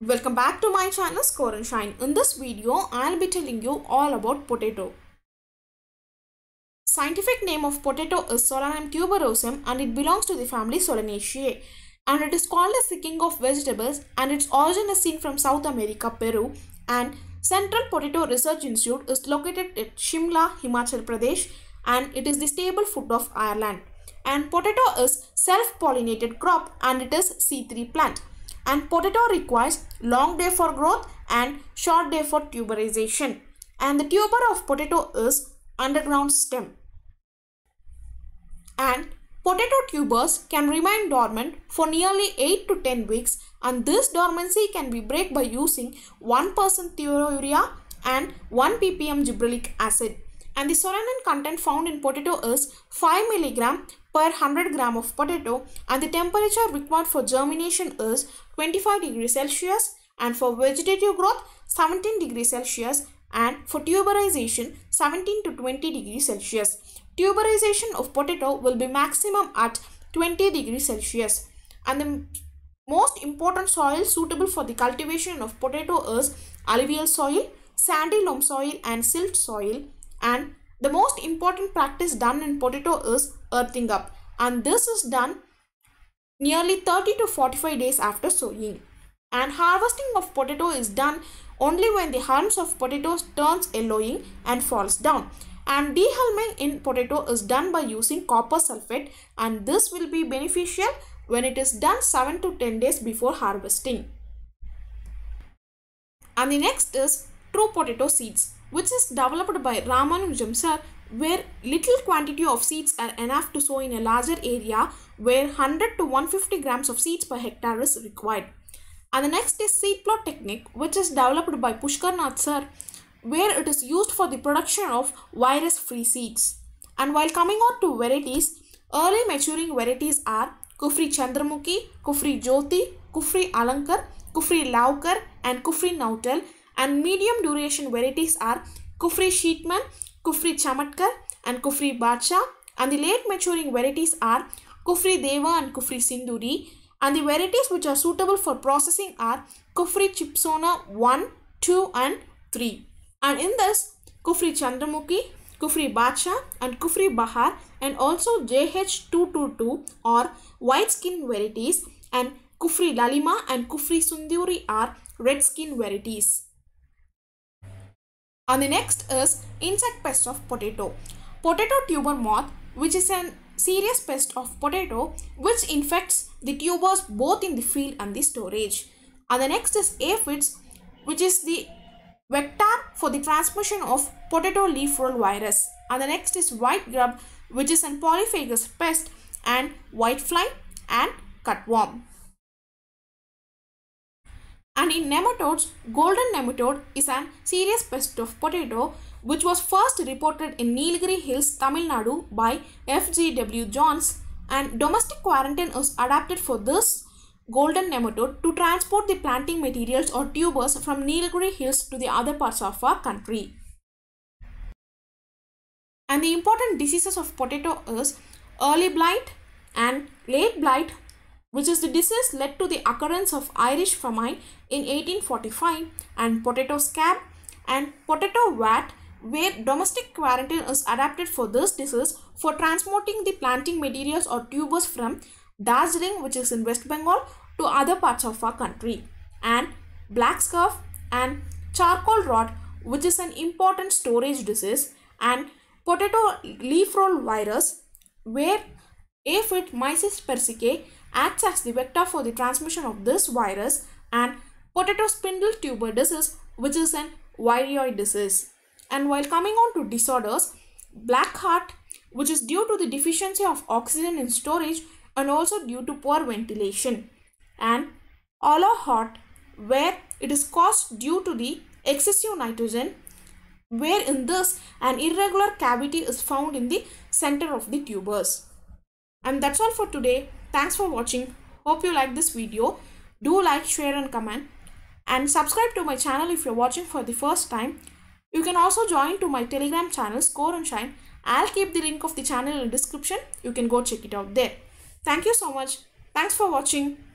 Welcome back to my channel Score and Shine. In this video, I'll be telling you all about potato. Scientific name of potato is Solanum tuberosum and it belongs to the family Solanaceae. And it is called as the king of vegetables and its origin is seen from South America, Peru. And Central Potato Research Institute is located at Shimla, Himachal Pradesh and it is the staple food of Ireland. And potato is self-pollinated crop and it is C3 plant and potato requires long day for growth and short day for tuberization and the tuber of potato is underground stem and potato tubers can remain dormant for nearly 8 to 10 weeks and this dormancy can be break by using 1% thiourea and 1 ppm gibberellic acid and the soranin content found in potato is 5 mg per 100 gram of potato and the temperature required for germination is 25 degrees Celsius and for vegetative growth 17 degrees Celsius and for tuberization 17 to 20 degrees Celsius. Tuberization of potato will be maximum at 20 degrees Celsius and the most important soil suitable for the cultivation of potato is alluvial soil, sandy loam soil and silt soil and the most important practice done in potato is earthing up. And this is done nearly 30 to 45 days after sowing. And harvesting of potato is done only when the hulms of potatoes turns yellowing and falls down. And dehulming in potato is done by using copper sulfate and this will be beneficial when it is done 7 to 10 days before harvesting. And the next is true potato seeds which is developed by Ramanujam sir where little quantity of seeds are enough to sow in a larger area where 100 to 150 grams of seeds per hectare is required. And the next is seed plot technique which is developed by Pushkar Nath sir where it is used for the production of virus-free seeds. And while coming on to varieties, early maturing varieties are Kufri Chandramukhi, Kufri Jyoti, Kufri Alankar, Kufri Laukar and Kufri Nautel and medium duration varieties are Kufri Sheetman, Kufri Chamatkar and Kufri Bacha and the late maturing varieties are Kufri Deva and Kufri Sinduri and the varieties which are suitable for processing are Kufri Chipsona 1, 2 and 3. And in this, Kufri Chandramukhi, Kufri Bacha and Kufri Bahar and also JH222 or white skin varieties and Kufri Lalima and Kufri Sunduri are red skin varieties. And the next is insect pest of potato. Potato tuber moth which is a serious pest of potato which infects the tubers both in the field and the storage. And the next is aphids which is the vector for the transmission of potato leaf roll virus. And the next is white grub which is a polyphagous pest and whitefly and cutworm. And in nematodes, golden nematode is a serious pest of potato which was first reported in Nilgiri Hills, Tamil Nadu by F.G.W. Johns and domestic quarantine is adapted for this golden nematode to transport the planting materials or tubers from Nilgiri Hills to the other parts of our country. And the important diseases of potato is early blight and late blight which is the disease led to the occurrence of Irish famine in 1845 and potato scab and potato vat where domestic quarantine is adapted for this disease for transporting the planting materials or tubers from Darjeeling which is in West Bengal to other parts of our country and black scurf and charcoal rot which is an important storage disease and potato leaf roll virus where aphid mysis persicae acts as the vector for the transmission of this virus and potato spindle tuber disease which is an viroid disease. And while coming on to disorders, black heart which is due to the deficiency of oxygen in storage and also due to poor ventilation and hollow heart where it is caused due to the excessive nitrogen where in this an irregular cavity is found in the center of the tubers. And that's all for today. Thanks for watching. Hope you like this video. Do like, share and comment. And subscribe to my channel if you're watching for the first time. You can also join to my telegram channel Score and Shine. I'll keep the link of the channel in the description. You can go check it out there. Thank you so much. Thanks for watching.